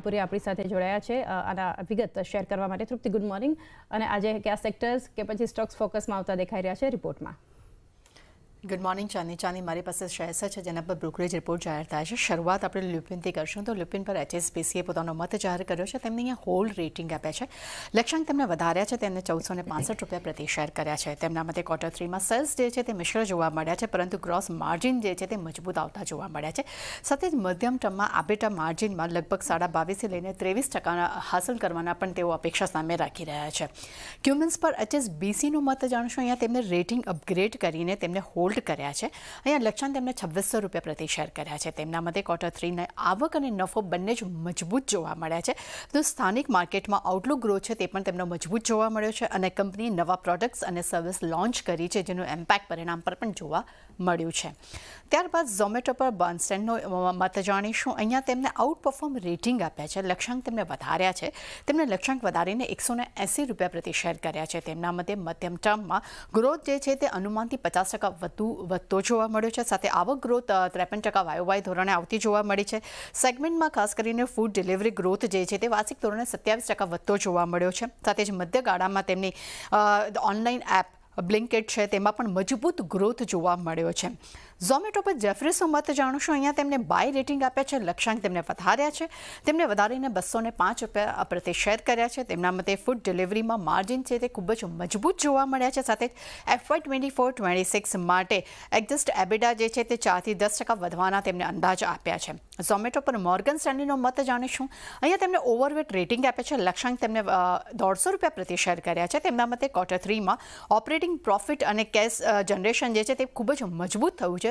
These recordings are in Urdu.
કપૂરે આપણી સાથે જોડાયા છે આના વિગત શેર કરવા માટે તૃપ્તિ ગુડ મોર્નિંગ અને આજે કયા સેક્ટર્સ કે પછી સ્ટોક્સ ફોકસમાં આવતા દેખાઈ રહ્યા છે રિપોર્ટમાં گڈ مرنگ چاندنی چاندنی میری پاس شیئرس ہے جناب بروکریج ریپوٹ جا رہر تھا لوپین کی کرشوں تو لوپین پر ایچ ایس بی مت جا کریٹنگ اپیاں واریا ہے چودسونے پسٹھ روپیہ پرتی شیئر کرتے کوٹر تھری میں سیلس جو ہے مشر جاس مارجن جو ہے مجبت آتا ہے ساتھ مدھیم ٹرم میں آبیٹا مارجن میں لگ بھگ ساڑا بایس سے لےس ٹکا ہاسل کرنا اپا سامنے رکھ رہا ہے کمنس پر ایچ ایس بی مت جانشوں نے ریٹنگ اپگریڈ کرل کر لیاں چوس سو روپیہ پر شیئر کرنا مت کوٹر تھری نفو بنے مجبت جو اسکرکٹ میں آؤٹل گروتھ ہے مجبت جو company new products service launch کری ہے ایمپیکٹ پریم پر مار بعد زومیٹو پر بن سٹی مت جانی شو اؤٹ پرف ریٹنگ اپنے لکھا ہے لکھا ایک سو نے ایسی روپیہ پر شیئر کرتے مدم ٹرم میں گروتھ جو ہے ننمان کی پچاس ٹکٹ વધુ વધતો જોવા મળ્યો છે સાથે આવક ગ્રોથ ત્રેપન ટકા વાયોવાય ધોરણે આવતી જોવા મળી છે સેગમેન્ટમાં ખાસ કરીને ફૂડ ડિલિવરી ગ્રોથ જે છે તે વાર્ષિક ધોરણે સત્યાવીસ ટકા વધતો જોવા મળ્યો છે સાથે જ મધ્યગાળામાં તેમની ઓનલાઈન એપ બ્લિન્કેટ છે તેમાં પણ મજબૂત ગ્રોથ જોવા મળ્યો છે وٹو پر جیفریس مت جانوشوں ا بائی ریٹنگ اپ لکا ہے بسونے پانچ روپیہ پر شیئر کرتے فڈ ڈیلیوری میں مرجن ہے خوب مجبت جوس مٹ ایس ایبیڈا جو ہے چار دس ٹکٹ وداج آیا ہے میمٹو پر مورگن سینڈ مت جانیشوں اوور ویٹ ریٹنگ اپیاں دون سو روپیہ پرتی شیئر کرتے کوٹر تھری میں آپریٹنگ پروفیٹ اور کیش جنرشن جو ہے خوب مضبوط تھوڑی ہے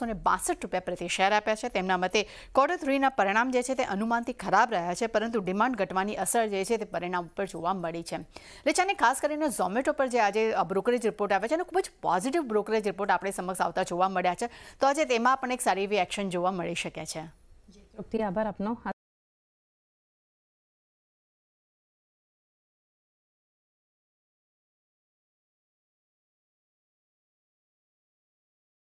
بوکریج ریپورٹ آیا خوبیٹ بروکریج ریپوٹ اپنے